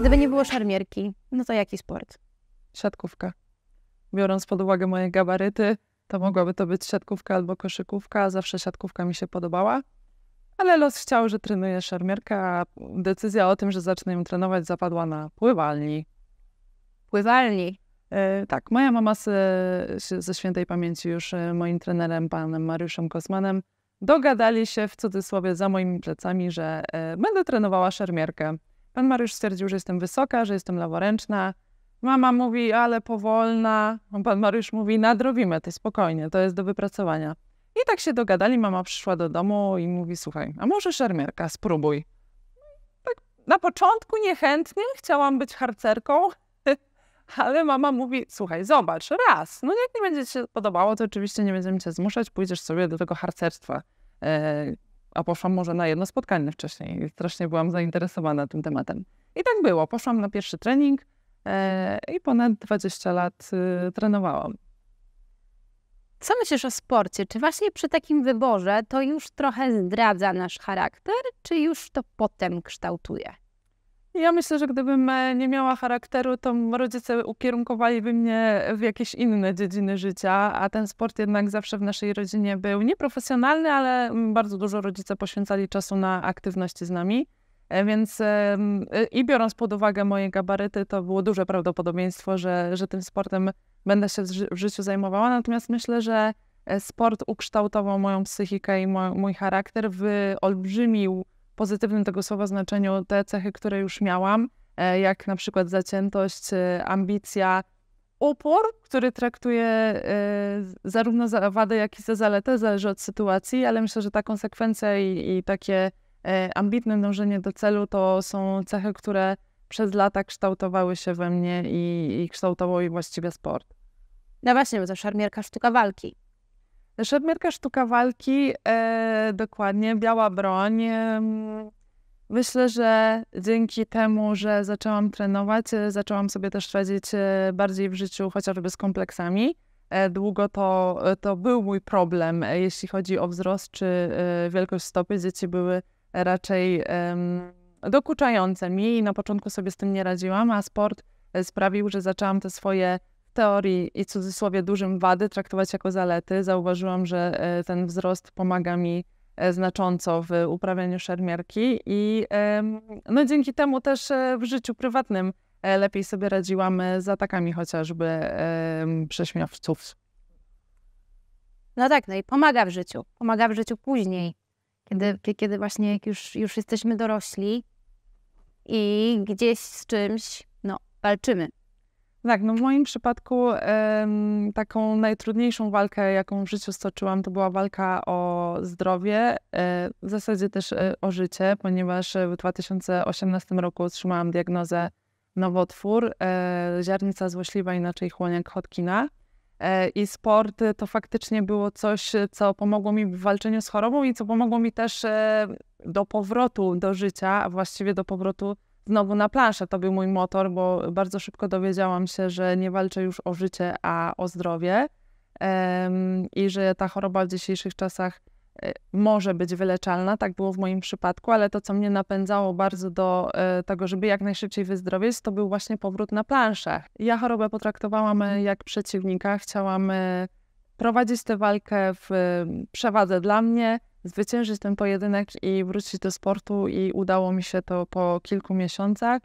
Gdyby nie było szarmierki, no to jaki sport? Siatkówka. Biorąc pod uwagę moje gabaryty, to mogłaby to być siatkówka albo koszykówka. Zawsze siatkówka mi się podobała. Ale los chciał, że trenuję szarmierkę, a decyzja o tym, że zacznę ją trenować, zapadła na pływalni. Pływalni? E, tak, moja mama z, ze świętej pamięci już e, moim trenerem, panem Mariuszem Kosmanem, dogadali się w cudzysłowie za moimi plecami, że e, będę trenowała szermierkę. Pan Mariusz stwierdził, że jestem wysoka, że jestem leworęczna. Mama mówi, ale powolna. Pan Mariusz mówi, nadrobimy to spokojnie, to jest do wypracowania. I tak się dogadali, mama przyszła do domu i mówi, słuchaj, a może szermierka, spróbuj. Tak na początku niechętnie, chciałam być harcerką, ale mama mówi, słuchaj, zobacz, raz. No jak nie będzie ci się podobało, to oczywiście nie będziemy cię zmuszać, pójdziesz sobie do tego harcerstwa. E, a poszłam może na jedno spotkanie wcześniej. Strasznie byłam zainteresowana tym tematem. I tak było. Poszłam na pierwszy trening e, i ponad 20 lat e, trenowałam. Co myślisz o sporcie? Czy właśnie przy takim wyborze to już trochę zdradza nasz charakter, czy już to potem kształtuje? Ja myślę, że gdybym e, nie miała charakteru, to rodzice ukierunkowaliby mnie w jakieś inne dziedziny życia, a ten sport jednak zawsze w naszej rodzinie był nieprofesjonalny, ale mm, bardzo dużo rodzice poświęcali czasu na aktywności z nami. E, więc i biorąc pod uwagę moje gabaryty, to było duże prawdopodobieństwo, że, że tym sportem będę się w życiu zajmowała. Natomiast myślę, że e, sport ukształtował moją psychikę i mój, mój charakter, wyolbrzymił pozytywnym tego słowa znaczeniu te cechy, które już miałam, e, jak na przykład zaciętość, e, ambicja, upór, który traktuje e, zarówno za wadę, jak i za zaletę, zależy od sytuacji, ale myślę, że ta konsekwencja i, i takie ambitne dążenie do celu to są cechy, które przez lata kształtowały się we mnie i, i właściwie sport. No właśnie, bo to szarmierka sztuka walki. Szermierka sztuka walki, e, dokładnie, biała broń. E, myślę, że dzięki temu, że zaczęłam trenować, e, zaczęłam sobie też radzić e, bardziej w życiu, chociażby z kompleksami. E, długo to, e, to był mój problem, jeśli chodzi o wzrost czy wielkość stopy. Dzieci były raczej dokuczające mi i na początku sobie z tym nie radziłam, a sport sprawił, że zaczęłam te swoje teorii i cudzysłowie dużym wady traktować jako zalety. Zauważyłam, że e, ten wzrost pomaga mi e, znacząco w uprawianiu szermierki i no, dzięki temu też e, w życiu prywatnym lepiej sobie radziłam z atakami chociażby prześmiewców. No tak, no i pomaga w życiu. Pomaga w życiu później, kiedy, kiedy właśnie już, już jesteśmy dorośli i gdzieś z czymś no, walczymy. Tak, no w moim przypadku ym, taką najtrudniejszą walkę, jaką w życiu stoczyłam, to była walka o zdrowie, e, w zasadzie też e, o życie, ponieważ e, w 2018 roku otrzymałam diagnozę nowotwór, ziarnica złośliwa, inaczej chłoniak hodkina. I sport to faktycznie było coś, co pomogło mi w walczeniu z chorobą i co pomogło mi też do powrotu do życia, a właściwie do powrotu znowu na planszę. To był mój motor, bo bardzo szybko dowiedziałam się, że nie walczę już o życie, a o zdrowie i że ta choroba w dzisiejszych czasach e, może być wyleczalna. Tak było w moim przypadku, ale to, co mnie napędzało bardzo do e, tego, żeby jak najszybciej wyzdrowieć, to był właśnie powrót na planszę. Ja chorobę potraktowałam e, mhm. jak przeciwnika, chciałam prowadzić tę walkę w przewadze dla mnie, zwyciężyć ten pojedynek i wrócić do sportu i udało mi się to po kilku miesiącach.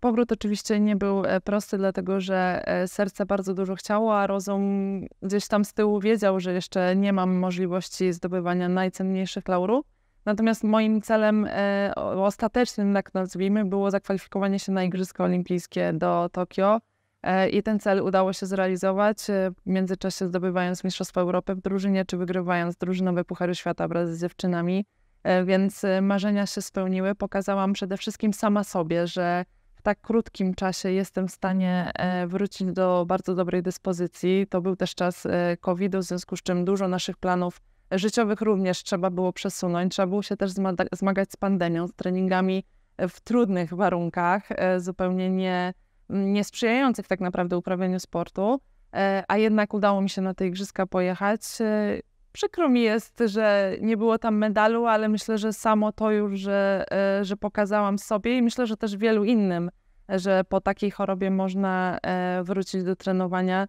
Powrót oczywiście nie był e, prosty, dlatego że e, serce bardzo dużo chciało, a rozum gdzieś tam z tyłu wiedział, że jeszcze nie mam możliwości zdobywania najcenniejszych laurów. Natomiast moim celem e, ostatecznym, tak nazwijmy, było zakwalifikowanie się na Igrzyska Olimpijskie do Tokio. E, I ten cel udało się zrealizować, e, w międzyczasie zdobywając Mistrzostwo Europy w drużynie, czy wygrywając drużynowe Puchary Świata wraz z dziewczynami. E, więc marzenia się spełniły. Pokazałam przede wszystkim sama sobie, że w tak krótkim czasie jestem w stanie wrócić do bardzo dobrej dyspozycji. To był też czas COVID-u, w związku z czym dużo naszych planów życiowych również trzeba było przesunąć. Trzeba było się też zmagać z pandemią, z treningami w trudnych warunkach, zupełnie nie niesprzyjających tak naprawdę uprawianiu sportu, e, a jednak udało mi się na te igrzyska pojechać. E, przykro mi jest, że nie było tam medalu, ale myślę, że samo to już, że, e, że pokazałam sobie i myślę, że też wielu innym, że po takiej chorobie można wrócić do trenowania.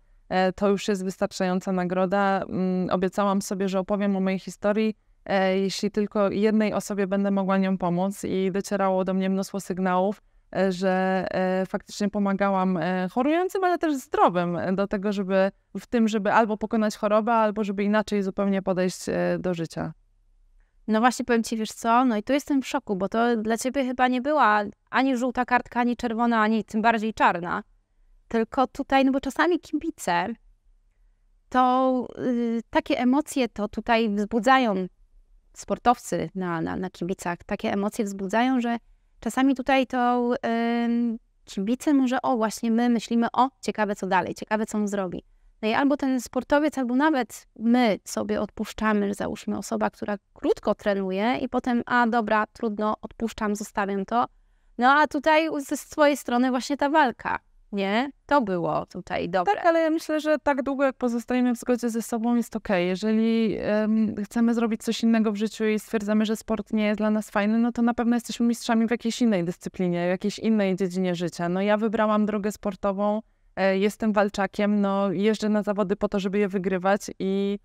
To już jest wystarczająca nagroda. Mm, obiecałam sobie, że opowiem o mojej historii, jeśli tylko jednej osobie będę mogła nią pomóc i docierało do mnie mnóstwo sygnałów E, że e, faktycznie pomagałam e, chorującym, ale też zdrowym do tego, żeby w tym, żeby albo pokonać chorobę, albo żeby inaczej zupełnie podejść do życia. No właśnie powiem Ci, wiesz co, no i tu jestem w szoku, bo to dla Ciebie chyba nie była ani żółta kartka, ani czerwona, ani tym bardziej czarna. Tylko tutaj, no bo czasami kibice to yy, takie emocje to tutaj wzbudzają sportowcy na, na, na kibicach, takie emocje wzbudzają, że Czasami tutaj to kibicę może, o właśnie my myślimy, o ciekawe co dalej, ciekawe co on zrobi. No i albo ten sportowiec, albo nawet my sobie odpuszczamy, że załóżmy osoba, która krótko trenuje i potem, a dobra, trudno, odpuszczam, zostawiam to. No a tutaj ze swojej strony właśnie ta walka nie? To było tutaj dobre. Tak, ale ja myślę, że tak długo jak pozostajemy w zgodzie ze sobą jest ok. Jeżeli um, chcemy zrobić coś innego w życiu i stwierdzamy, że sport nie jest dla nas fajny, no to na pewno jesteśmy mistrzami w jakiejś innej dyscyplinie, w jakiejś innej dziedzinie życia. No ja wybrałam drogę sportową, e, jestem walczakiem, no jeżdżę na zawody po to, żeby je wygrywać i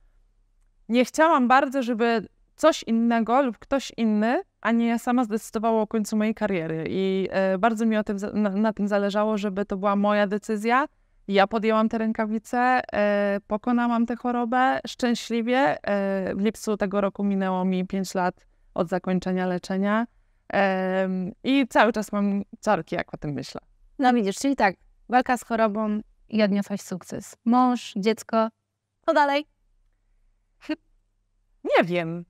nie chciałam bardzo, żeby coś innego lub ktoś inny ja sama zdecydowała o końcu mojej kariery i e, bardzo mi tym, na, na, tym zależało, żeby to była moja decyzja. Ja podjęłam te rękawice, e, pokonałam tę chorobę szczęśliwie. E, w lipcu tego roku minęło mi 5 lat od zakończenia leczenia i cały czas mam czarki, jak o tym myślę. No widzisz, czyli tak, walka z chorobą i odniosłaś sukces. Mąż, dziecko, co dalej? Nie wiem.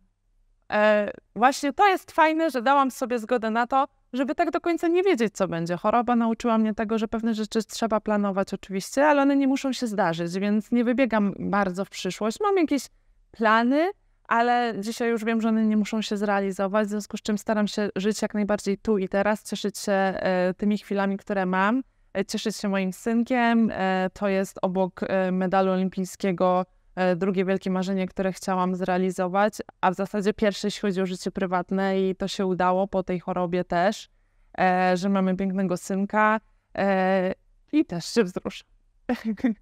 E, właśnie to jest fajne, że dałam sobie zgodę na to, żeby tak do końca nie wiedzieć, co będzie. Choroba nauczyła mnie tego, że pewne rzeczy trzeba planować oczywiście, ale one nie muszą się zdarzyć, więc nie wybiegam bardzo w przyszłość. Mam jakieś plany, ale dzisiaj już wiem, że one nie muszą się zrealizować, w związku z czym staram się żyć jak najbardziej tu i teraz, cieszyć się e, tymi chwilami, które mam, e, cieszyć się moim synkiem. To jest obok medalu olimpijskiego E, drugie wielkie marzenie, które chciałam zrealizować, a w zasadzie pierwsze, jeśli chodzi o życie prywatne i to się udało po tej chorobie też, e, że mamy pięknego synka e, i też się wzruszę.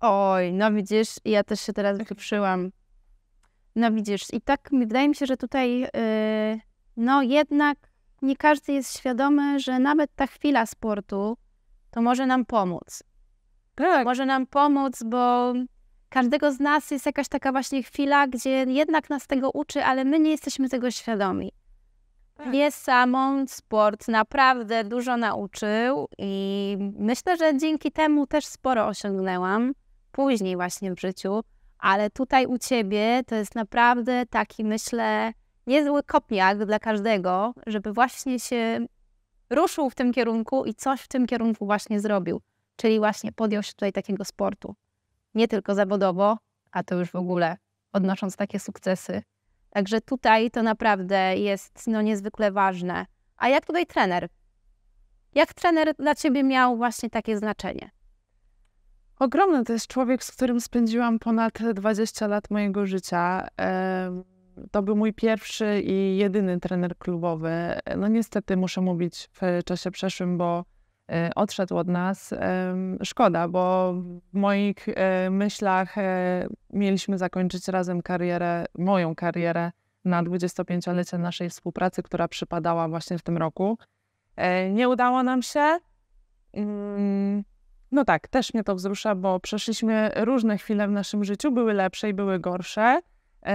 Oj, no widzisz, ja też się teraz tak. wyprzyłam. No widzisz, i tak wydaje mi się, że tutaj yy, no jednak nie każdy jest świadomy, że nawet ta chwila sportu to może nam pomóc. Tak. Może nam pomóc, bo każdego z nas jest jakaś taka właśnie chwila, gdzie jednak nas tego uczy, ale my nie jesteśmy tego świadomi. Tak. Jest samą sport naprawdę dużo nauczył i myślę, że dzięki temu też sporo osiągnęłam później właśnie w życiu, ale tutaj u ciebie to jest naprawdę taki myślę niezły kopniak dla każdego, żeby właśnie się ruszył w tym kierunku i coś w tym kierunku właśnie zrobił, czyli właśnie podjął się tutaj takiego sportu nie tylko zawodowo, a to już w ogóle odnosząc takie sukcesy. Także tutaj to naprawdę jest no, niezwykle ważne. A jak tutaj trener? Jak trener dla ciebie miał właśnie takie znaczenie? Ogromny to jest człowiek, z którym spędziłam ponad 20 lat mojego życia. To był mój pierwszy i jedyny trener klubowy. No niestety muszę mówić w czasie przeszłym, bo E, odszedł od nas. Szkoda, bo w moich e, myślach e, mieliśmy zakończyć razem karierę, moją karierę na 25-lecie naszej współpracy, która przypadała właśnie w tym roku. Nie udało nam się. Mm, no tak, też mnie to wzrusza, bo przeszliśmy różne chwile w naszym życiu, były lepsze i były gorsze.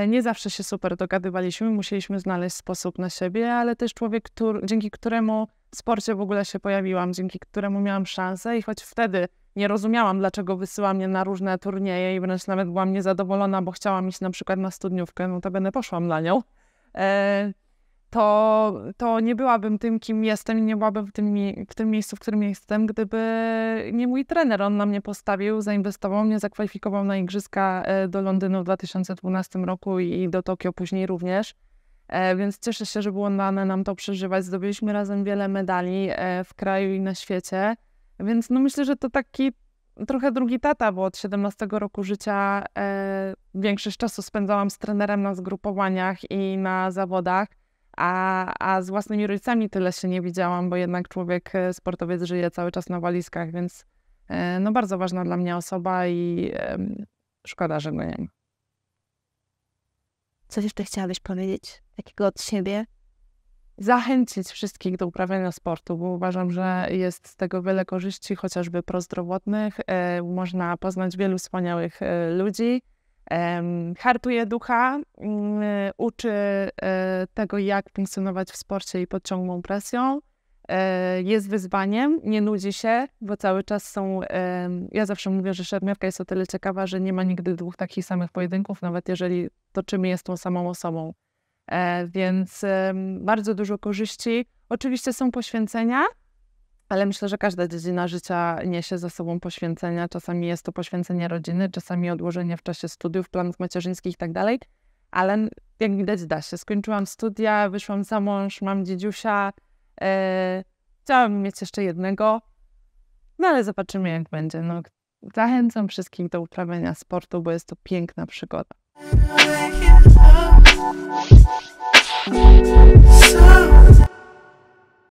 Nie zawsze się super dogadywaliśmy, musieliśmy znaleźć sposób na siebie, ale też człowiek, który, dzięki któremu w sporcie w ogóle się pojawiłam, dzięki któremu miałam szansę i choć wtedy nie rozumiałam, dlaczego wysyła mnie na różne turnieje i wręcz nawet byłam niezadowolona, bo chciałam iść na przykład na studniówkę, no to będę poszłam na nią, e, to, to nie byłabym tym, kim jestem i nie byłabym w tym, w tym miejscu, w którym jestem, gdyby nie mój trener. On na mnie postawił, zainwestował mnie, zakwalifikował na Igrzyska e, do Londynu w 2012 roku i do Tokio później również. E, więc cieszę się, że było dane nam to przeżywać. Zdobyliśmy razem wiele medali e, w kraju i na świecie. Więc no myślę, że to taki trochę drugi tata, bo od 17 roku życia e, większość czasu spędzałam z trenerem na zgrupowaniach i na zawodach. A, a, z własnymi rodzicami tyle się nie widziałam, bo jednak człowiek, sportowiec żyje cały czas na walizkach, więc no bardzo ważna dla mnie osoba i szkoda, że go nie ma. Coś jeszcze chciałabyś powiedzieć takiego od siebie? Zachęcić wszystkich do uprawiania sportu, bo uważam, że jest z tego wiele korzyści, chociażby prozdrowotnych. E, można poznać wielu wspaniałych e, ludzi. Hartuje ducha, mm, uczy e, tego, jak funkcjonować w sporcie i pod ciągłą presją E, jest wyzwaniem, nie nudzi się, bo cały czas są. Ja zawsze mówię, że szermiewka jest o tyle ciekawa, że nie ma nigdy dwóch takich samych pojedynków, nawet jeżeli toczymy je z tą samą osobą. E, więc bardzo dużo korzyści. Oczywiście są poświęcenia, ale myślę, że każda dziedzina życia niesie ze sobą poświęcenia. Czasami jest to poświęcenie rodziny, czasami odłożenie w czasie studiów, planów macierzyńskich itd. Tak ale jak widać, da się. Skończyłam studia, wyszłam za mąż, mam dziedziusia E, chciałabym mieć jeszcze jednego, no ale zobaczymy, jak będzie. No, zachęcam wszystkich do uprawiania sportu, bo jest to piękna przygoda.